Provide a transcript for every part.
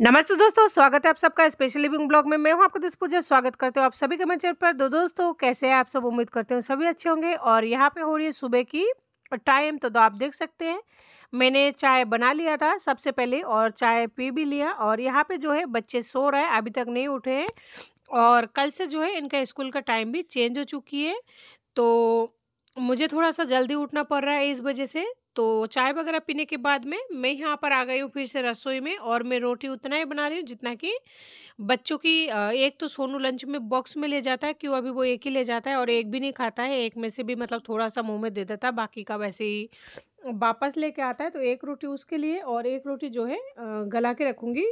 नमस्ते दोस्तों स्वागत है आप सबका स्पेशल लिविंग ब्लॉग में मैं हूं आपका दोस्त पूजा स्वागत करते हो आप सभी कमेंट मंचर पर दो तो दोस्तों कैसे हैं आप सब उम्मीद करते हो सभी अच्छे होंगे और यहाँ पे हो रही है सुबह की टाइम तो, तो आप देख सकते हैं मैंने चाय बना लिया था सबसे पहले और चाय पी भी लिया और यहाँ पर जो है बच्चे सो रहे हैं अभी तक नहीं उठे हैं और कल से जो है इनका स्कूल का टाइम भी चेंज हो चुकी है तो मुझे थोड़ा सा जल्दी उठना पड़ रहा है इस वजह से तो चाय वगैरह पीने के बाद में मैं यहाँ पर आ गई हूँ फिर से रसोई में और मैं रोटी उतना ही बना रही हूँ जितना कि बच्चों की एक तो सोनू लंच में बॉक्स में ले जाता है क्यों अभी वो एक ही ले जाता है और एक भी नहीं खाता है एक में से भी मतलब थोड़ा सा मुँह में दे देता है बाकी का वैसे ही वापस लेके आता है तो एक रोटी उसके लिए और एक रोटी जो है गला के रखूँगी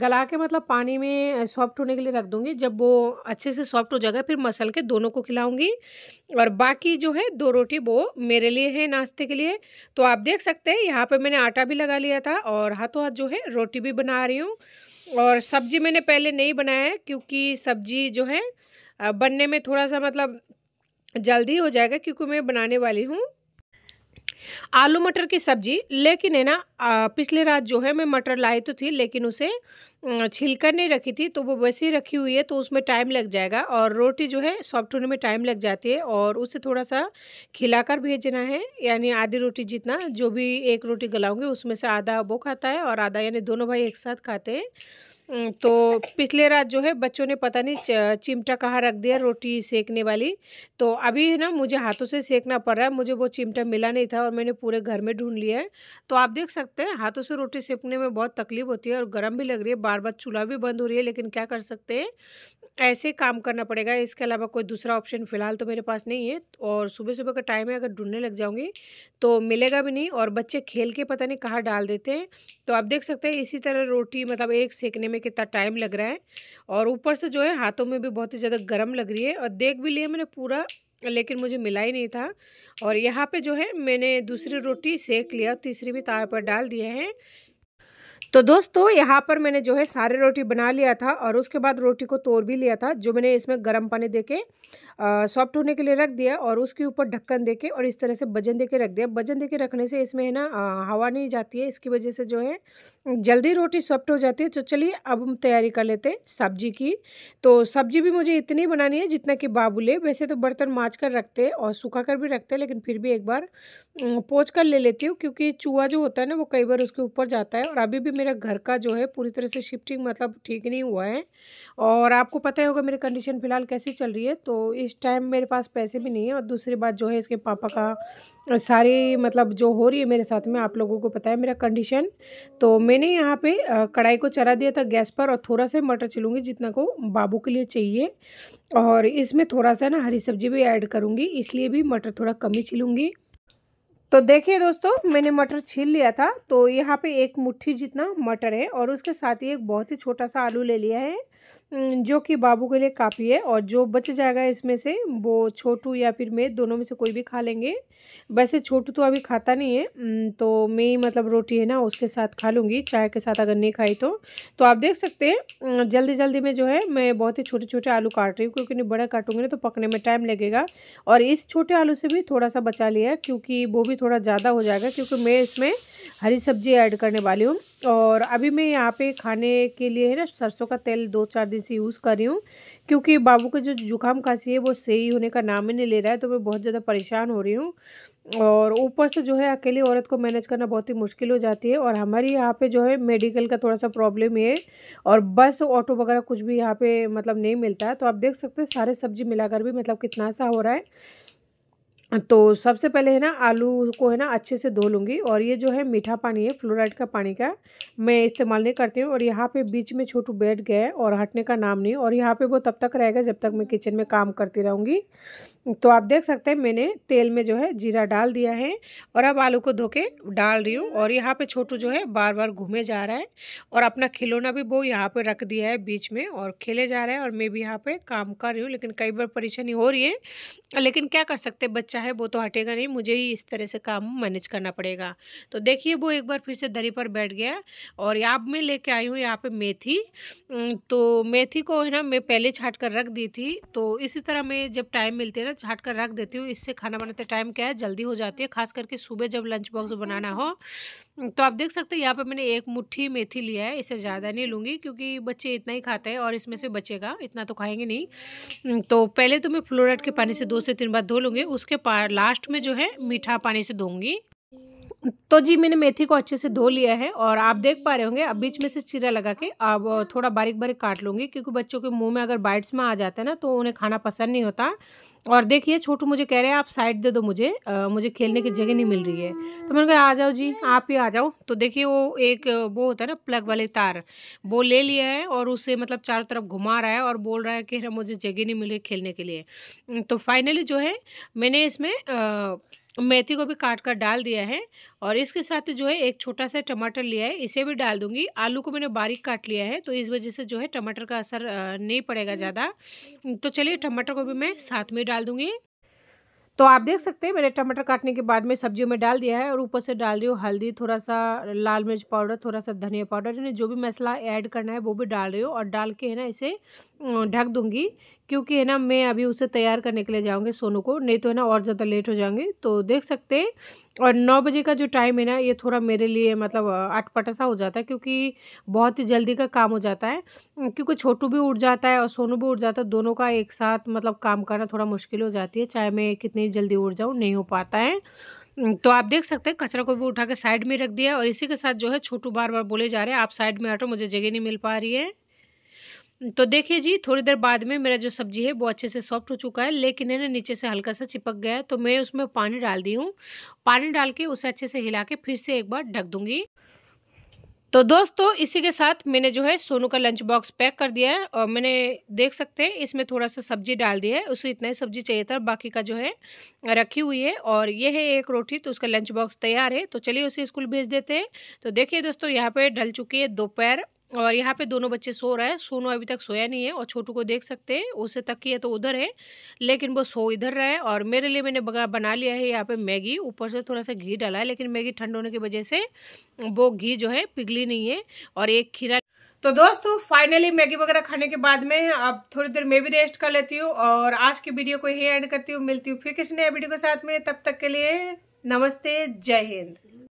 गला के मतलब पानी में सॉफ्ट होने के लिए रख दूँगी जब वो अच्छे से सॉफ्ट हो जाएगा फिर मसल के दोनों को खिलाऊँगी और बाकी जो है दो रोटी वो मेरे लिए है नाश्ते के लिए तो आप देख सकते हैं यहाँ पर मैंने आटा भी लगा लिया था और हाथों हाथ जो है रोटी भी बना रही हूँ और सब्जी मैंने पहले नहीं बनाया है क्योंकि सब्जी जो है बनने में थोड़ा सा मतलब जल्दी हो जाएगा क्योंकि मैं बनाने वाली हूँ आलू मटर की सब्जी लेकिन है ना पिछले रात जो है मैं मटर लाई तो थी लेकिन उसे छिलकर नहीं रखी थी तो वो वैसे ही रखी हुई है तो उसमें टाइम लग जाएगा और रोटी जो है सॉफ्ट होने में टाइम लग जाती है और उसे थोड़ा सा खिलाकर भेजना है यानी आधी रोटी जितना जो भी एक रोटी गलाऊंगी उसमें से आधा वो खाता है और आधा यानी दोनों भाई एक साथ खाते हैं तो पिछले रात जो है बच्चों ने पता नहीं चिमटा कहाँ रख दिया रोटी सेकने वाली तो अभी है ना मुझे हाथों से सेकना पड़ रहा है मुझे वो चिमटा मिला नहीं था और मैंने पूरे घर में ढूंढ लिया है तो आप देख सकते हैं हाथों से रोटी सेकने में बहुत तकलीफ होती है और गर्म भी लग रही है बार बार चूल्हा भी बंद हो रही है लेकिन क्या कर सकते हैं ऐसे काम करना पड़ेगा इसके अलावा कोई दूसरा ऑप्शन फ़िलहाल तो मेरे पास नहीं है और सुबह सुबह का टाइम है अगर ढूंढने लग जाऊंगी तो मिलेगा भी नहीं और बच्चे खेल के पता नहीं कहाँ डाल देते हैं तो आप देख सकते हैं इसी तरह रोटी मतलब एक सेकने में कितना टाइम लग रहा है और ऊपर से जो है हाथों में भी बहुत ही ज़्यादा गर्म लग रही है और देख भी लिया मैंने पूरा लेकिन मुझे मिला ही नहीं था और यहाँ पर जो है मैंने दूसरी रोटी सेक लिया तीसरी भी तार पर डाल दिए हैं तो दोस्तों यहाँ पर मैंने जो है सारे रोटी बना लिया था और उसके बाद रोटी को तोड़ भी लिया था जो मैंने इसमें गर्म पानी दे के सॉफ्ट होने के लिए रख दिया और उसके ऊपर ढक्कन दे के और इस तरह से वजन दे के रख दिया वजन दे के रखने से इसमें है ना हवा नहीं जाती है इसकी वजह से जो है जल्दी रोटी सॉफ्ट हो जाती है तो चलिए अब हम तैयारी कर लेते हैं सब्जी की तो सब्जी भी मुझे इतनी बनानी है जितना कि बाबूले वैसे तो बर्तन माँच कर रखते हैं और सूखा कर भी रखते हैं लेकिन फिर भी एक बार पोच कर ले लेती हूँ क्योंकि चूहा जो होता है ना वो कई बार उसके ऊपर जाता है और अभी भी मेरा घर का जो है पूरी तरह से शिफ्टिंग मतलब ठीक नहीं हुआ है और आपको पता ही होगा मेरी कंडीशन फ़िलहाल कैसी चल रही है तो इस टाइम मेरे पास पैसे भी नहीं है और दूसरी बात जो है इसके पापा का सारी मतलब जो हो रही है मेरे साथ में आप लोगों को पता है मेरा कंडीशन तो मैंने यहाँ पे कढ़ाई को चरा दिया था गैस पर और थोड़ा सा मटर छिलूँगी जितना को बाबू के लिए चाहिए और इसमें थोड़ा सा ना हरी सब्जी भी ऐड करूँगी इसलिए भी मटर थोड़ा कम ही छिलूँगी तो देखिए दोस्तों मैंने मटर छील लिया था तो यहाँ पे एक मुट्ठी जितना मटर है और उसके साथ ही एक बहुत ही छोटा सा आलू ले लिया है जो कि बाबू के लिए काफ़ी है और जो बच जाएगा इसमें से वो छोटू या फिर मैं दोनों में से कोई भी खा लेंगे वैसे छोटू तो अभी खाता नहीं है तो मैं मतलब रोटी है ना उसके साथ खा लूँगी चाय के साथ अगर नहीं खाई तो तो आप देख सकते हैं जल्दी जल्दी में जो है मैं बहुत ही छोटे छोटे आलू काट रही हूँ क्योंकि नहीं बड़ा काटूँगी ना तो पकने में टाइम लगेगा और इस छोटे आलू से भी थोड़ा सा बचा लिया क्योंकि वो भी थोड़ा ज़्यादा हो जाएगा क्योंकि मैं इसमें हरी सब्जी ऐड करने वाली हूँ और अभी मैं यहाँ पे खाने के लिए है ना सरसों का तेल दो चार दिन से यूज़ कर रही हूँ क्योंकि बाबू का जो जुकाम खांसी है वो सही होने का नाम ही नहीं ले रहा है तो मैं बहुत ज़्यादा परेशान हो रही हूँ और ऊपर से जो है अकेली औरत को मैनेज करना बहुत ही मुश्किल हो जाती है और हमारे यहाँ पे जो है मेडिकल का थोड़ा सा प्रॉब्लम है और बस ऑटो वगैरह कुछ भी यहाँ पे मतलब नहीं मिलता है तो आप देख सकते हैं सारे सब्जी मिलाकर भी मतलब कितना सा हो रहा है तो सबसे पहले है ना आलू को है ना अच्छे से धो लूँगी और ये जो है मीठा पानी है फ्लोराइड का पानी का मैं इस्तेमाल नहीं करती हूँ और यहाँ पे बीच में छोटू बैठ गए और हटने का नाम नहीं और यहाँ पे वो तब तक रहेगा जब तक मैं किचन में काम करती रहूँगी तो आप देख सकते हैं मैंने तेल में जो है जीरा डाल दिया है और अब आलू को धो के डाल रही हूँ और यहाँ पर छोटू जो है बार बार घूमे जा रहा है और अपना खिलौना भी वो यहाँ पर रख दिया है बीच में और खेले जा रहा है और मैं भी यहाँ पर काम कर रही हूँ लेकिन कई बार परेशानी हो रही है लेकिन क्या कर सकते बच्चा बच्चा है वो तो हटेगा नहीं मुझे ही इस तरह से काम मैनेज करना पड़ेगा तो देखिए वो एक बार फिर से दरी पर बैठ गया और यहाँ मैं लेके आई हूँ यहाँ पे मेथी तो मेथी को है ना मैं पहले छाट कर रख दी थी तो इसी तरह मैं जब टाइम मिलती है ना छाट कर रख देती हूँ इससे खाना बनाते टाइम क्या है जल्दी हो जाती है खास करके सुबह जब लंच बॉक्स हम्म, बनाना हम्म। हो तो आप देख सकते हैं यहाँ पर मैंने एक मुट्ठी मेथी लिया है इसे ज़्यादा नहीं लूँगी क्योंकि बच्चे इतना ही खाते हैं और इसमें से बचेगा इतना तो खाएंगे नहीं तो पहले तो मैं फ्लोराइड के पानी से दो से तीन बार धो लूँगी उसके लास्ट में जो है मीठा पानी से दूंगी तो जी मैंने मेथी को अच्छे से धो लिया है और आप देख पा रहे होंगे अब बीच में से चीरा लगा के अब थोड़ा बारीक बारीक काट लूँगी क्योंकि बच्चों के मुंह में अगर बाइट्स में आ जाता है ना तो उन्हें खाना पसंद नहीं होता और देखिए छोटू मुझे कह रहे हैं आप साइड दे दो मुझे आ, मुझे खेलने की जगह नहीं मिल रही है तो मैंने कहा आ जाओ जी आप ही आ जाओ तो देखिए वो एक वो होता है ना प्लग वाले तार वो ले लिया है और उसे मतलब चारों तरफ घुमा रहा है और बोल रहा है कि मुझे जगह नहीं मिल रही खेलने के लिए तो फाइनली जो है मैंने इसमें आ, मेथी को भी काट कर डाल दिया है और इसके साथ जो है एक छोटा सा टमाटर लिया है इसे भी डाल दूंगी आलू को मैंने बारीक काट लिया है तो इस वजह से जो है टमाटर का असर नहीं पड़ेगा हम्म। ज़्यादा तो चलिए टमाटर को भी मैं साथ में डाल दूंगी तो आप देख सकते हैं मेरे टमाटर काटने के बाद में सब्जियों में डाल दिया है और ऊपर से डाल रही हूँ हल्दी थोड़ा सा लाल मिर्च पाउडर थोड़ा सा धनिया पाउडर यानी जो भी मसाला ऐड करना है वो भी डाल रही हूँ और डाल के है ना इसे ढक दूँगी क्योंकि है ना मैं अभी उसे तैयार करने के लिए जाऊँगी सोनू को नहीं तो है ना और ज़्यादा लेट हो जाऊँगी तो देख सकते हैं और नौ बजे का जो टाइम है ना ये थोड़ा मेरे लिए मतलब अटपटा सा हो जाता है क्योंकि बहुत ही जल्दी का काम हो जाता है क्योंकि छोटू भी उठ जाता है और सोनू भी उठ जाता है दोनों का एक साथ मतलब काम करना थोड़ा मुश्किल हो जाती है चाहे मैं कितनी जल्दी उठ जाऊँ नहीं हो पाता है तो आप देख सकते हैं कचरा को भी उठा के साइड में रख दिया और इसी के साथ जो है छोटू बार बार बोले जा रहे हैं आप साइड में हटो मुझे जगह नहीं मिल पा रही है तो देखिए जी थोड़ी देर बाद में मेरा जो सब्जी है वो अच्छे से सॉफ्ट हो चुका है लेकिन है ना नीचे से हल्का सा चिपक गया है तो मैं उसमें पानी डाल दी हूँ पानी डाल के उसे अच्छे से हिला के फिर से एक बार ढक दूंगी तो दोस्तों इसी के साथ मैंने जो है सोनू का लंच बॉक्स पैक कर दिया है और मैंने देख सकते हैं इसमें थोड़ा सा सब्जी डाल दी है उसे इतना ही सब्जी चाहिए था बाकी का जो है रखी हुई है और ये है एक रोटी तो उसका लंच बॉक्स तैयार है तो चलिए उसे स्कूल भेज देते हैं तो देखिए दोस्तों यहाँ पर ढल चुकी है दोपहर और यहाँ पे दोनों बच्चे सो रहे हैं सोनू अभी तक सोया नहीं है और छोटू को देख सकते हैं उसे तकिए तो उधर है लेकिन वो सो इधर रहा है और मेरे लिए मैंने बना लिया है यहाँ पे मैगी ऊपर से थोड़ा सा घी डाला है लेकिन मैगी ठंड होने की वजह से वो घी जो है पिघली नहीं है और एक खीरा तो दोस्तों फाइनली मैगी वगैरह खाने के बाद में अब थोड़ी देर मैं भी रेस्ट कर लेती हूँ और आज की वीडियो को ही एड करती हूँ मिलती हूँ फिर किसी नए वीडियो के साथ में तब तक के लिए नमस्ते जय हिंद